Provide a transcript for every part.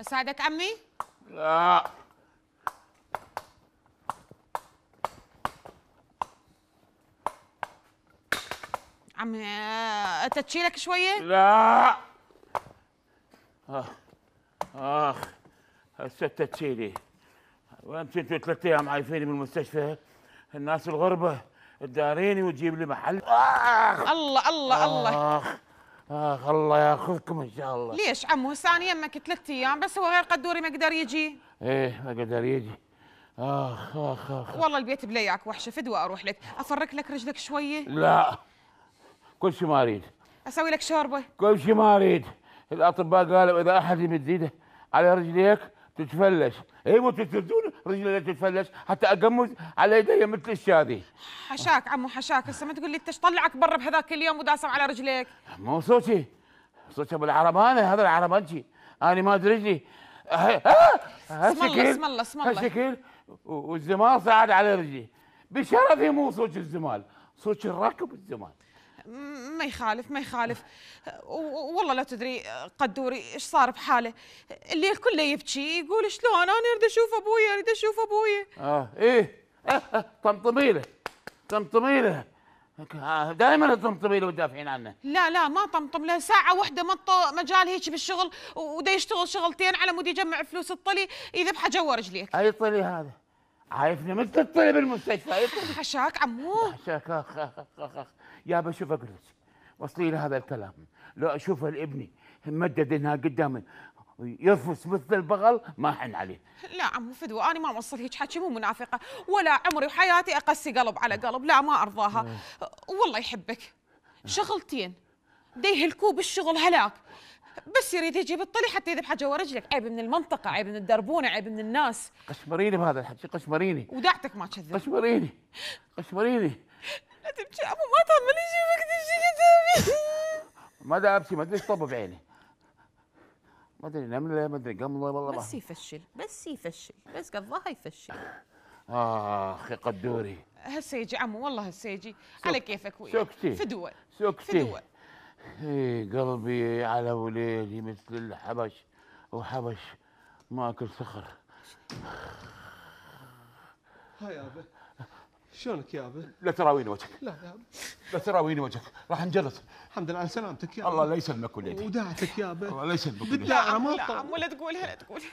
اساعدك عمي لا عمي اتشيلك آه، شويه لا اخ آه، اخ هسه تتشيلي وين كنتوا ثلاث ايام عايفيني من المستشفى؟ الناس الغربه تداريني وتجيب لي محل اخ الله الله الله, الله. اخ الله ياخذكم ان شاء الله ليش عمو ثاني يمك ثلاث ايام بس هو غير قدوري ما قدر يجي ايه ما قدر يجي اخ اخ اخ والله البيت بلياك وحشه فدوى اروح لك افرك لك رجلك شويه لا كل شيء ما اريد اسوي لك شوربه كل شيء ما اريد الاطباء قالوا اذا احد يمد ايده على رجليك تتفلش اي مو تردون رجلي تتفلش حتى اقمز على يدي مثل الشاذي حشاك عمو حشاك هسه ما تقول لي انت طلعك برا بهذاك اليوم وداسم على رجليك مو صوتي صوتي العربانه هذا العربانشي انا ما ادري رجلي أه، أه، اسم الله اسم الله اسم الله هالشكل والزمال صعد على رجلي بشرفي مو صوت الزمال صوت الراكب الزمال ما يخالف ما يخالف والله لا تدري قدوري ايش صار بحاله الليل كله يبكي يقول شلون انا اريد اشوف ابوي اريد اشوف ابوي اه ايه آه، آه، طمطمي له طمطمي له دائما طمطمي له وتدافعين عنه لا لا ما طمطم له ساعة واحدة مط مجال هيك بالشغل ودا يشتغل شغلتين على مود يجمع فلوس الطلي يذبحه جوا رجليك اي طلي هذا عايفني مثل الطيب المستشفى حشاك عمو حشاك اخ اخ اخ اخ يا بشوف لك وصلي له هذا الكلام لو اشوف الابني مدد انها قدامي يرفس مثل البغل ما حن عليه لا عمو فدوى انا ما اوصل هيك حكي مو منافقه ولا عمري وحياتي اقسي قلب على قلب لا ما ارضاها نعم. والله يحبك شغلتين ديه الكوب الشغل هلاك بس يريد يجيب الطلي حتى يذبحه جوا رجلك عيب من المنطقه عيب من الدربونه عيب من الناس قشمريني بهذا الحكي قشمريني ودعتك ما تكذب قشمريني قشمريني لا تبكي ابو ما طمني شوفك تمشي كذابي ما دا ابكي ما ادري طب بعيني ما ادري نمله ما ادري قمله والله بس يفشل بس يفشل بس قضاها يفشل آه، اخ يا قدوري هسه يجي عمو والله هسه يجي على كيفك وياك فدوه سكتي فدوه إيه قلبي على وليدي مثل الحبش وحبش ما أكل صخر هاي أبا شلونك يا أبا لا تراويني وجهك لا يا أبا لا تراويني وجهك راح انجلط الحمد لله على سلامتك يا الله لا يسلمك وليدي وداعتك يا ابا الله لا يسلمك لا ما لا ولا تقولها لا تقولها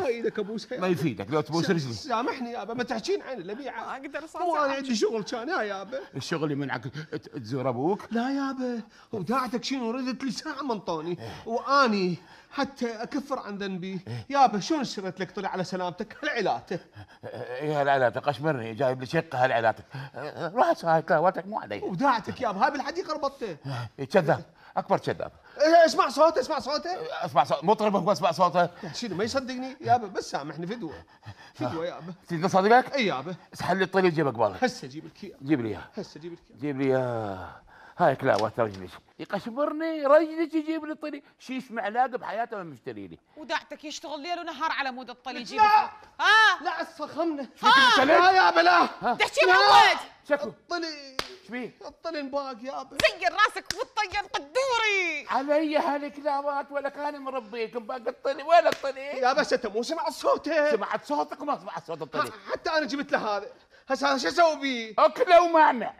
ما ايدك ابوس ما يفيدك لو تبوس رجلي سامحني يا ابا ما تحجين عن بيعه ما اقدر صار وانا عندي شغل كان يا يابا الشغل يمنعك تزور ابوك لا يا وداعتك شنو ردت لي ساعه منطوني واني حتى اكفر عن ذنبي يابا شلون سرت لك طلع على سلامتك هالعلاته اي هالعلاته قشمرني جايب لي شقه هالعلاته روح هاي كلاواتك مو علي وداعتك يابا هاي بالحديقه ربطته إيه، كذاب اكبر كذاب إيه، اسمع صوته اسمع صوته اسمع صوته مطرب اسمع صوته شنو ما يصدقني يابا بس سامحني فدوه فدوه يابا تريد اصدقك؟ اي يابا اسحل لي الطريق جيبك بالك هسه اجيب لك اياه جيب لي اياه هسه اجيب لك اياه جيب لي اياه هاي كلاوة رجلك يقشبرني رجلك يجيب لي طلي شيش معلاق بحياته ما مشتري لي ودعتك يشتغل ليل ونهار على مود الطلي يجيب لا ها لا الصخمنا آه! ها, ها يا بلا تحكي محمد شكو الطلي شبيه؟ الطلن باق ابي زين راسك وتطير قدوري علي هالكلامات ولا كان مربيكم باق الطلن وين الطلن؟ يا بس انت مو سمعت صوته سمعت صوتك وما سمعت صوت الطلن حتى انا جبت له هذا هسه شو اسوي بيه؟ اكله ومعنى